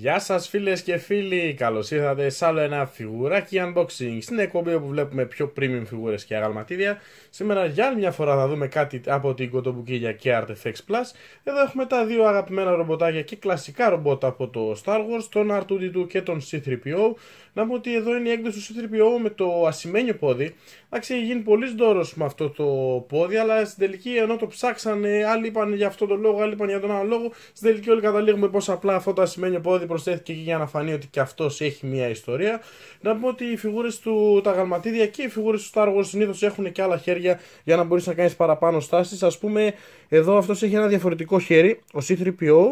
Γεια σας, φίλες και φίλοι, καλώς ήρθατε σε άλλο ένα φιγουράκι unboxing Στην εκπομπή όπου βλέπουμε πιο premium φιγούρες και αγαλματίδια Σήμερα για άλλη μια φορά θα δούμε κάτι από την κοτομπουκίλια και Artifacts Plus Εδώ έχουμε τα δύο αγαπημένα ρομποτάκια και κλασικά ρομπότα από το Star Wars Τον R2-D2 και τον C-3PO Να πω ότι εδώ είναι η έκδοση του C-3PO με το ασημένιο πόδι Εντάξει έχει γίνει πολύς δώρος με αυτό το πόδι Αλλά στην τελική ενώ το ψάξανε άλλοι είπαν για αυτό το λόγο, άλλοι είπαν για τον άλλο λόγο Στην τελική όλοι καταλήγουμε πώ απλά αυτό το ασημένιο πόδι προσθέθηκε και για να φανεί ότι και αυτός έχει μια ιστορία. Να πούμε ότι οι φιγούρες του, τα γαλματίδια και οι φιγούρες του Star συνήθως έχουν και άλλα χέρια για να μπορείς να κάνεις παραπάνω στάσεις. Ας πούμε, εδώ αυτός έχει ένα διαφορετικό χέρι, ο C3PO,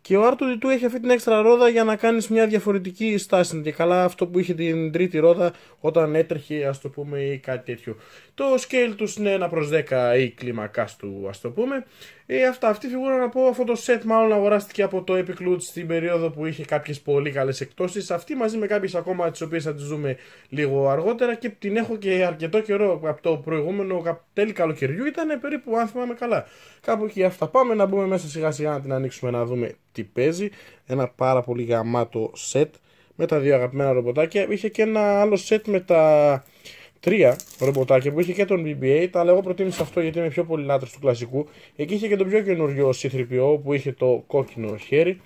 και ο R2D2 έχει αυτή την έξτρα ρόδα για να κάνεις μια διαφορετική στάση. Και καλά, αυτό που είχε την τρίτη ρόδα όταν έτρεχε, ας το πούμε, ή κάτι τέτοιο. Το scale τους είναι 1 προ 10 ή κλίμακά του, ας το πούμε. Ε, αυτά, αυτή η φιγούρα να πω, αυτό το set μάλλον αγοράστηκε από το Epic Loot στην περίοδο που είχε κάποιες πολύ καλές εκτόσεις. Αυτή μαζί με κάποιες ακόμα τις οποίες θα τις δούμε λίγο αργότερα και την έχω και αρκετό καιρό από το προηγούμενο τέλη καλοκαιριού ήταν περίπου αν θυμάμαι καλά. Κάπου εκεί αυτά πάμε να μπούμε μέσα σιγά σιγά να την ανοίξουμε να δούμε τι παίζει. Ένα πάρα πολύ γαμάτο set με τα δύο αγαπημένα ρομποτάκια. Είχε και ένα άλλο set με τα τρία ρομποτάκια που είχε και τον BB-8, αλλά εγώ προτίμησα αυτό γιατί είμαι πιο πολύ λάτρης του κλασικού. Εκεί είχε και τον πιο καινούριο C3PO που είχε το κόκκινο χέρι.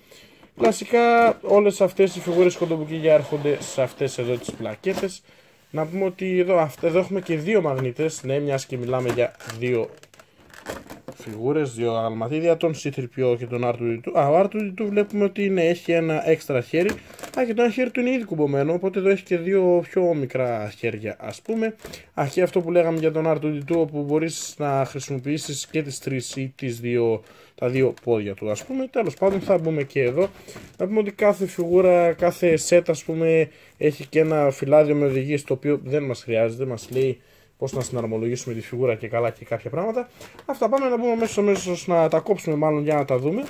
Κλασικά όλες αυτές οι φιγούρες κοντομπουκίγια έρχονται σε αυτές εδώ τις πλακέτες. Να πούμε ότι εδώ, εδώ έχουμε και δύο μαγνητές, ναι μιας και μιλάμε για δύο φιγούρες, δύο αλματίδια, τον C3PO και τον R2D2. Α, ο R2D2 βλέπουμε ότι είναι, έχει ένα έξτρα χέρι. Α, και το ένα χέρι του είναι ήδη κουμπωμένο, οπότε εδώ έχει και δύο πιο μικρά χέρια, ας πούμε. Α, και αυτό που λέγαμε για τον R2D2, όπου μπορείς να χρησιμοποιήσεις και τις τρεις ή τις δύο, τα δύο πόδια του, ας πούμε. Τέλος πάντων, θα μπούμε και εδώ. Να πούμε ότι κάθε φιγούρα, κάθε set, ας πούμε, έχει και ένα φυλάδιο με οδηγίες το οποίο δεν μας χρειάζεται, μας λέει πώς να συναρμολογήσουμε τη φιγούρα και καλά και κάποια πράγματα. Αυτά πάμε να μπούμε στο μέσω να τα κόψουμε μάλλον για να τα δούμε.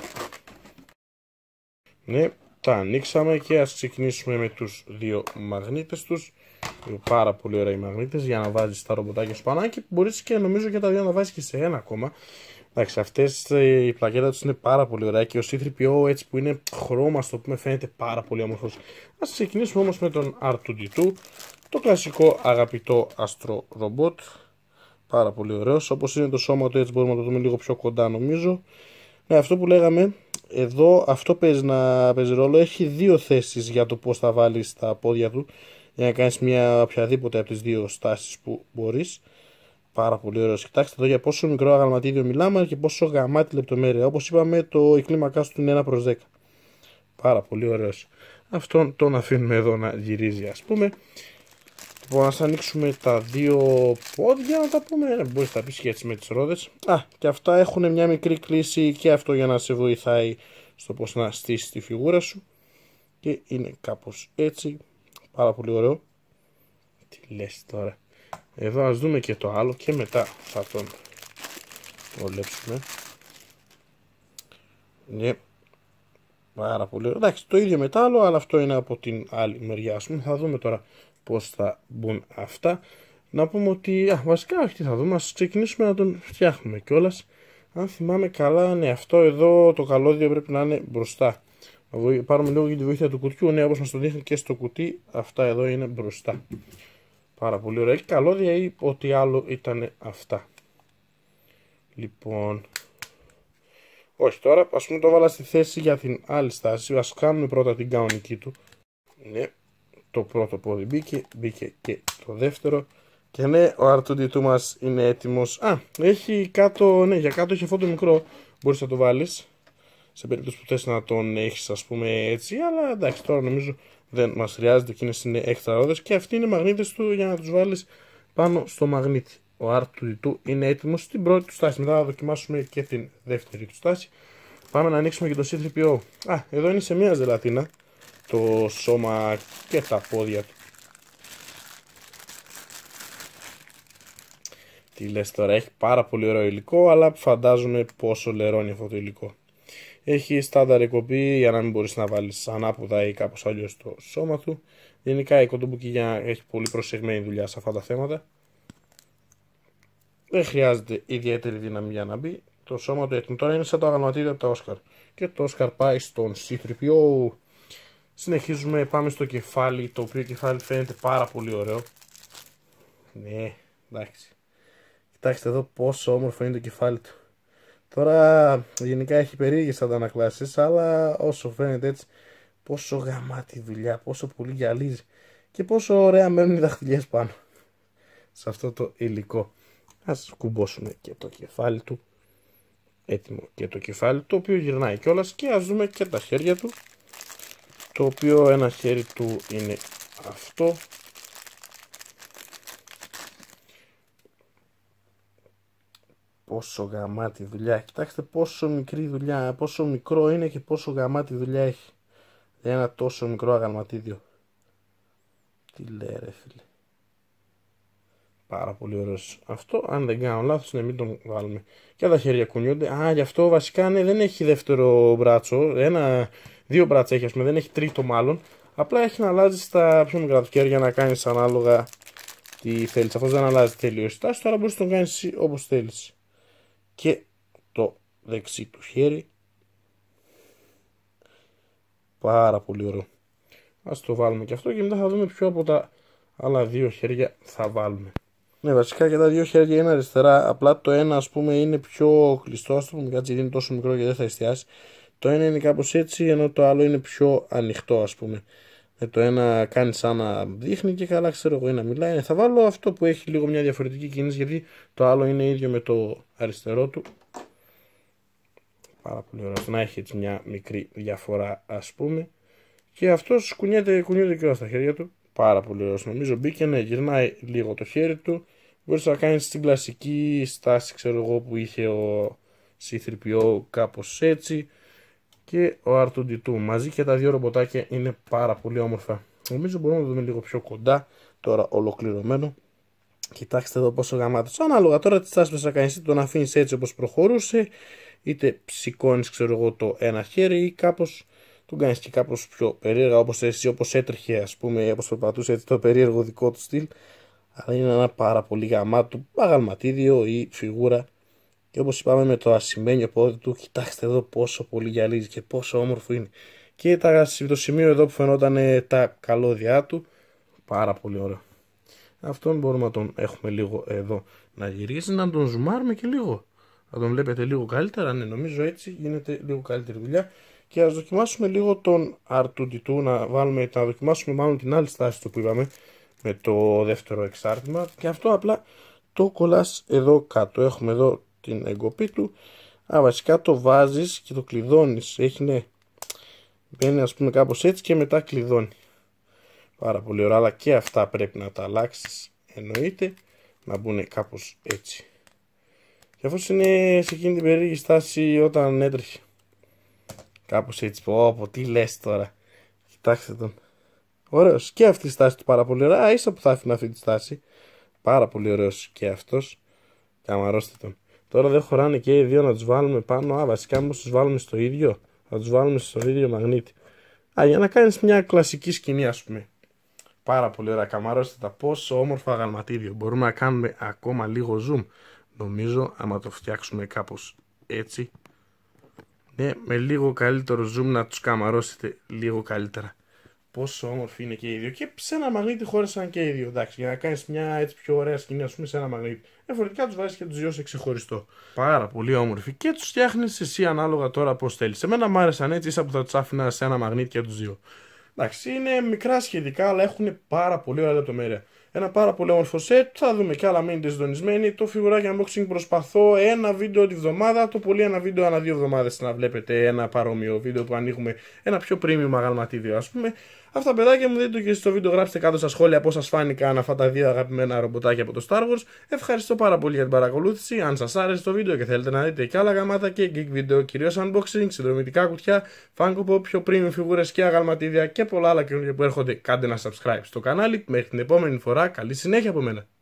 Ναι, τα ανοίξαμε και ας ξεκινήσουμε με τους δύο μαγνήτες τους. Είναι πάρα πολύ ωραίοι μαγνήτες για να βάζεις τα ρομποτάκια σου πάνω και μπορείς και νομίζω και τα δύο να βάζεις και σε ένα ακόμα. Εντάξει, αυτές οι ε, πλακέτα τους είναι πάρα πολύ ωραία και ο C3PO έτσι που είναι χρώμα στο πούμε φαίνεται πάρα πολύ όμορφος. Ας ξεκινήσουμε όμως με τον R2D2 το κλασικό αγαπητό άστρο ρομπότ. Πάρα πολύ ωραίος. Όπως είναι το σώμα του έτσι μπορούμε να το δούμε λίγο πιο κοντά νομίζω. Ναι, αυτό που λέγαμε, εδώ αυτό παίζει, να, παίζει ρόλο. Έχει δύο θέσεις για το πώς θα βάλεις τα πόδια του. Για να κάνεις μια οποιαδήποτε από τις δύο στάσεις που μπορείς. Πάρα πολύ ωραίος. Κοιτάξτε εδώ για πόσο μικρό αγαλματίδιο μιλάμε και πόσο γαμάτη λεπτομέρεια. Όπως είπαμε, το, η κλίμακά του είναι 1 προς 10. Πάρα πολύ ωραίος. Αυτόν τον αφήνουμε εδώ να γυρίζει, ας πούμε. Λοιπόν, ας ανοίξουμε τα δύο πόδια, να τα πούμε, ε, μπορείς να τα πεις και έτσι με τις ρόδες. Α, και αυτά έχουν μια μικρή κλίση και αυτό για να σε βοηθάει στο πώς να στήσεις τη φιγούρα σου. Και είναι κάπως έτσι, πάρα πολύ ωραίο. Τι λες τώρα. Εδώ ας δούμε και το άλλο και μετά θα τον βολέψουμε. Ναι, πάρα πολύ. Εντάξει, το ίδιο μετάλλο, αλλά αυτό είναι από την άλλη μεριά. Ας θα δούμε τώρα Πώς θα μπουν αυτά. Να πούμε ότι α, βασικά όχι τι θα δούμε, ας ξεκινήσουμε να τον φτιάχνουμε κιόλας. Αν θυμάμαι καλά, ναι, αυτό εδώ το καλώδιο πρέπει να είναι μπροστά. Να πάρουμε λίγο για τη βοήθεια του κουτιού. Ναι, όπως μας το δείχνει και στο κουτί, αυτά εδώ είναι μπροστά. Πάρα πολύ ωραία. Και καλώδια ή ό,τι άλλο ήταν αυτά. Λοιπόν. Όχι τώρα, ας πούμε το βάλα στη θέση για την άλλη στάση. Ας κάνουμε πρώτα την κανονική του. Ναι, το πρώτο πόδι μπήκε, μπήκε και το δεύτερο. Και ναι, ο r 2 μας είναι έτοιμος. Α, έχει κάτω, ναι, για κάτω έχει αυτό το μικρό. Μπορείς να το βάλεις. Σε περίπτωση που θες να τον έχεις ας πούμε έτσι. Αλλά εντάξει, τώρα νομίζω δεν μας χρειάζεται. Εκείνες είναι ρόδες Και αυτοί είναι μαγνήτες του για να τους βάλεις πάνω στο μαγνήτη. Ο R2D2 έτοιμος στην πρώτη του στάση. Μετά θα δοκιμάσουμε και την δεύτερη του στάση. Πάμε να ανοίξουμε και το C3PO. Α, εδώ είναι σε μία ζελατίνα το σώμα και τα πόδια του. Τι λες τώρα, έχει πάρα πολύ ωραίο υλικό, αλλά φαντάζομαι πόσο λερώνει αυτό το υλικό. Έχει στάνταρ κοπή για να μην μπορείς να βάλεις ανάποδα ή κάπως αλλιώς το σώμα του. Γενικά η κοντομπουκίνια έχει πολύ προσεγμένη δουλειά σε αυτά τα θέματα. Δεν χρειάζεται ιδιαίτερη δύναμη για να μπει. Το σώμα του έτοιμο τώρα είναι σαν το αγαλματίδιο από τα Όσκαρ. Και το Όσκαρ πάει στον C3PO. Συνεχίζουμε, πάμε στο κεφάλι, το οποίο κεφάλι φαίνεται πάρα πολύ ωραίο. Ναι, εντάξει. Κοιτάξτε εδώ πόσο όμορφο είναι το κεφάλι του. Τώρα γενικά έχει περίεργες αντανακλάσεις, αλλά όσο φαίνεται έτσι, πόσο γαμάτη δουλειά, πόσο πολύ γυαλίζει και πόσο ωραία μένουν οι δαχτυλιές πάνω σε αυτό το υλικό. Ας κουμπώσουμε και το κεφάλι του, έτοιμο και το κεφάλι του, το οποίο γυρνάει κιόλας και ας δούμε και τα χέρια του το οποίο ένα χέρι του είναι αυτό πόσο γαμάτη δουλειά έχει κοιτάξτε πόσο μικρή δουλειά πόσο μικρό είναι και πόσο γαμάτη δουλειά έχει για ένα τόσο μικρό αγαλματίδιο τι λέει ρε φίλε Πάρα πολύ ωραίος αυτό. Αν δεν κάνω λάθος να μην τον βάλουμε. Και τα χέρια κουνιούνται. Α, γι' αυτό βασικά ναι, δεν έχει δεύτερο μπράτσο. Ένα δύο μπράτσα έχει, δεν έχει τρίτο μάλλον. Απλά έχει να αλλάζει τα πιο μικρά του χέρια να κάνεις ανάλογα τι θέλεις. Αυτός δεν αλλάζει τελείως η τάση, τώρα μπορείς να τον κάνεις όπως θέλεις. Και το δεξί του χέρι. Πάρα πολύ ωραίο. Ας το βάλουμε και αυτό και μετά θα δούμε ποιο από τα άλλα δύο χέρια θα βάλουμε. Ναι, βασικά και τα δύο χέρια είναι αριστερά. Απλά το ένα, ας πούμε, είναι πιο κλειστό. Ας το πούμε, κάτσε, είναι τόσο μικρό και δεν θα εστιάσει. Το ένα είναι κάπως έτσι ενώ το άλλο είναι πιο ανοιχτό ας πούμε. Με το ένα κάνει σαν να δείχνει και καλά ξέρω εγώ ή να μιλάει. Ε, θα βάλω αυτό που έχει λίγο μια διαφορετική κίνηση γιατί το άλλο είναι ίδιο με το αριστερό του. Πάρα πολύ ωραία. Να έχει έτσι μια μικρή διαφορά ας πούμε. Και αυτός κουνιέται, κουνιέται και όλα στα χέρια του. Πάρα πολύ ωραίος νομίζω μπήκε, να γυρνάει λίγο το χέρι του. Μπορείς να κάνεις την κλασική στάση ξέρω εγώ που είχε ο C3PO κάπως έτσι και ο R2D2 μαζί και τα δύο ρομποτάκια είναι πάρα πολύ όμορφα. Νομίζω μπορούμε να το δούμε λίγο πιο κοντά, τώρα ολοκληρωμένο. Κοιτάξτε εδώ πόσο γαμάτος. Ανάλογα τώρα τι τάσεις να κάνεις, είτε τον αφήνεις έτσι όπως προχωρούσε, είτε σηκώνεις ξέρω εγώ το ένα χέρι ή κάπως τον κάνεις και κάπως πιο περίεργα όπως εσύ, όπως έτρεχε ας πούμε ή όπως περπατούσε έτσι το περίεργο δικό του στυλ. Αλλά είναι ένα πάρα πολύ γαμάτο παγαλματίδιο ή φιγούρα και όπως είπαμε με το ασημένιο πόδι του, κοιτάξτε εδώ πόσο πολύ γυαλίζει και πόσο όμορφο είναι. Και το σημείο εδώ που φαινόταν τα καλώδια του, πάρα πολύ ωραίο. Αυτόν μπορούμε να τον έχουμε λίγο εδώ να γυρίσει, να τον ζουμάρουμε και λίγο. Να τον βλέπετε λίγο καλύτερα, ναι, νομίζω έτσι γίνεται λίγο καλύτερη δουλειά. Και ας δοκιμάσουμε λίγο τον r 2 να, βάλουμε, να δοκιμάσουμε μάλλον την άλλη στάση του που είπαμε με το δεύτερο εξάρτημα. Και αυτό απλά το κολλάς εδώ κάτω. Έχουμε εδώ την εγκοπή του Α, βασικά το βάζεις και το κλειδώνεις, Έχει, ναι. Μπαίνει ας πούμε κάπως έτσι και μετά κλειδώνει. Πάρα πολύ ωραία, αλλά και αυτά πρέπει να τα αλλάξεις Εννοείται να μπουν κάπως έτσι. Και αφού είναι σε εκείνη την περίεργη στάση όταν έτρεχε. Κάπως έτσι. Πω, πω, τι λες τώρα. Κοιτάξτε τον. Ωραίος. Και αυτή η στάση του πάρα πολύ ωραία. Α, ίσα που θα άφηνα αυτή τη στάση. Πάρα πολύ ωραίος και αυτός. Καμαρώστε τον. Τώρα δεν χωράνε και οι δύο να τους βάλουμε πάνω. Α, βασικά μήπω τους βάλουμε στο ίδιο. Να τους βάλουμε στο ίδιο μαγνήτη. Α, για να κάνεις μια κλασική σκηνή, ας πούμε. Πάρα πολύ ωραία. Καμαρώστε τα πόσο όμορφα γαλματίδιο. Μπορούμε να κάνουμε ακόμα λίγο zoom. Νομίζω άμα το φτιάξουμε κάπως, έτσι. Ναι, με λίγο καλύτερο zoom να τους καμαρώσετε λίγο καλύτερα πόσο όμορφοι είναι και οι δύο. Και σε ένα μαγνήτη χώρισαν και οι δύο. Εντάξει, για να κάνεις μια έτσι πιο ωραία σκηνή, ας πούμε, σε ένα μαγνήτη. Εφορετικά τους βάζεις και τους δύο σε ξεχωριστό. Πάρα πολύ όμορφοι. Και τους φτιάχνεις εσύ ανάλογα τώρα πώς θέλεις. Εμένα μου άρεσαν έτσι, ίσα που θα τους άφηνα σε ένα μαγνήτη και τους δύο. Εντάξει, είναι μικρά σχετικά, αλλά έχουν πάρα πολύ ωραία λεπτομέρεια. Ένα πάρα πολύ όμορφο set. Θα δούμε κι άλλα. μείνετε συντονισμένοι. Το φιγουράκι unboxing προσπαθώ ένα βίντεο τη βδομάδα. Το πολύ ένα βίντεο ανά δύο εβδομάδες να βλέπετε ένα παρόμοιο βίντεο που ανοίγουμε ένα πιο premium αγαλματίδιο ας πούμε. Αυτά παιδάκια μου δείτε το και στο βίντεο γράψτε κάτω στα σχόλια πώς σας φάνηκαν αυτά τα δύο αγαπημένα ρομποτάκια από το Star Wars. Ευχαριστώ πάρα πολύ για την παρακολούθηση. Αν σας άρεσε το βίντεο και θέλετε να δείτε και άλλα γαμάτα και geek βίντεο, κυρίως unboxing, συνδρομητικά κουτιά, Funko Pop, πιο premium φιγούρες και αγαλματίδια και πολλά άλλα καινούργια που έρχονται, κάντε ένα subscribe στο κανάλι. Μέχρι την επόμενη φορά, καλή συνέχεια από μένα.